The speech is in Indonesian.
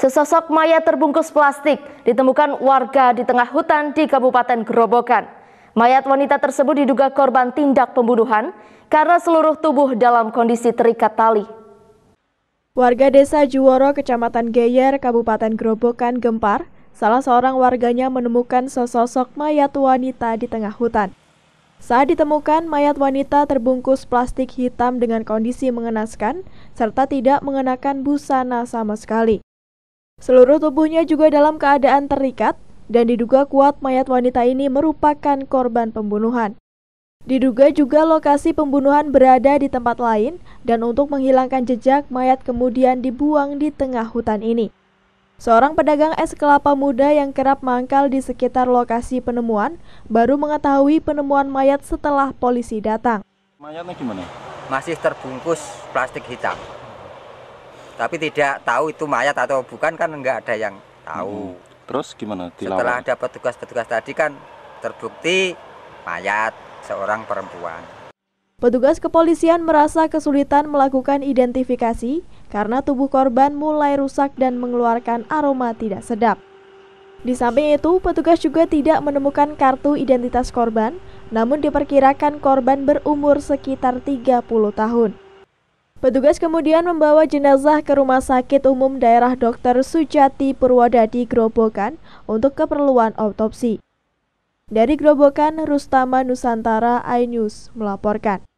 Sesosok mayat terbungkus plastik ditemukan warga di tengah hutan di Kabupaten Gerobokan. Mayat wanita tersebut diduga korban tindak pembunuhan karena seluruh tubuh dalam kondisi terikat tali. Warga desa Juworo, Kecamatan Geyer, Kabupaten Gerobokan, gempar. Salah seorang warganya menemukan sesosok mayat wanita di tengah hutan. Saat ditemukan, mayat wanita terbungkus plastik hitam dengan kondisi mengenaskan, serta tidak mengenakan busana sama sekali. Seluruh tubuhnya juga dalam keadaan terikat dan diduga kuat mayat wanita ini merupakan korban pembunuhan. Diduga juga lokasi pembunuhan berada di tempat lain dan untuk menghilangkan jejak mayat kemudian dibuang di tengah hutan ini. Seorang pedagang es kelapa muda yang kerap mangkal di sekitar lokasi penemuan baru mengetahui penemuan mayat setelah polisi datang. Mayatnya gimana? Masih terbungkus plastik hitam tapi tidak tahu itu mayat atau bukan kan nggak ada yang tahu. Hmm. Terus gimana? Dilawan? Setelah ada petugas-petugas tadi kan terbukti mayat seorang perempuan. Petugas kepolisian merasa kesulitan melakukan identifikasi karena tubuh korban mulai rusak dan mengeluarkan aroma tidak sedap. Di samping itu, petugas juga tidak menemukan kartu identitas korban, namun diperkirakan korban berumur sekitar 30 tahun. Petugas kemudian membawa jenazah ke Rumah Sakit Umum Daerah Dr. Sujati Purwodadi Grobogan untuk keperluan autopsi. Dari Grobogan, Rustama Nusantara iNews melaporkan.